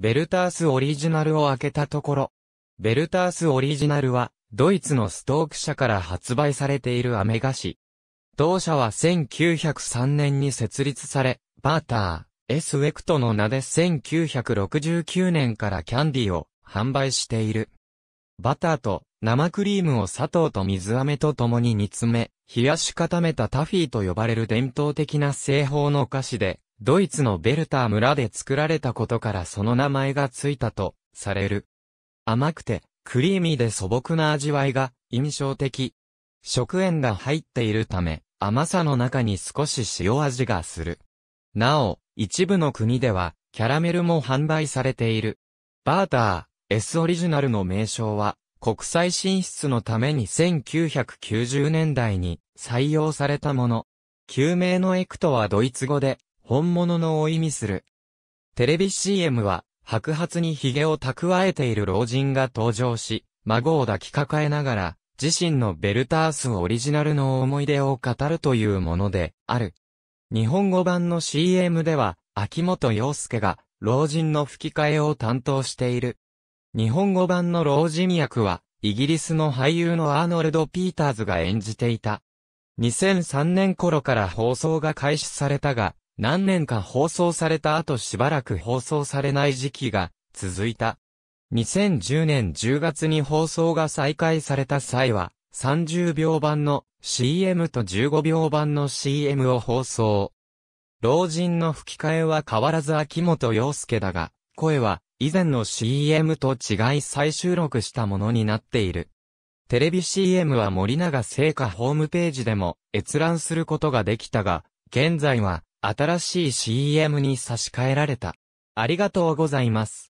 ベルタースオリジナルを開けたところ、ベルタースオリジナルは、ドイツのストーク社から発売されているアメ菓子。同社は1903年に設立され、バーター、エスウェクトの名で1969年からキャンディを販売している。バターと生クリームを砂糖と水飴と共に煮詰め、冷やし固めたタフィーと呼ばれる伝統的な製法の菓子で、ドイツのベルター村で作られたことからその名前がついたと、される。甘くて、クリーミーで素朴な味わいが、印象的。食塩が入っているため、甘さの中に少し塩味がする。なお、一部の国では、キャラメルも販売されている。バーター、S オリジナルの名称は、国際進出のために1990年代に採用されたもの。旧名のエクトはドイツ語で、本物のを意味する。テレビ CM は、白髪に髭を蓄えている老人が登場し、孫を抱きかかえながら、自身のベルタースオリジナルの思い出を語るというもので、ある。日本語版の CM では、秋元洋介が、老人の吹き替えを担当している。日本語版の老人役は、イギリスの俳優のアーノルド・ピーターズが演じていた。2003年頃から放送が開始されたが、何年か放送された後しばらく放送されない時期が続いた。2010年10月に放送が再開された際は、30秒版の CM と15秒版の CM を放送。老人の吹き替えは変わらず秋元洋介だが、声は以前の CM と違い再収録したものになっている。テレビ CM は森永製菓ホームページでも閲覧することができたが、現在は新しい CM に差し替えられた。ありがとうございます。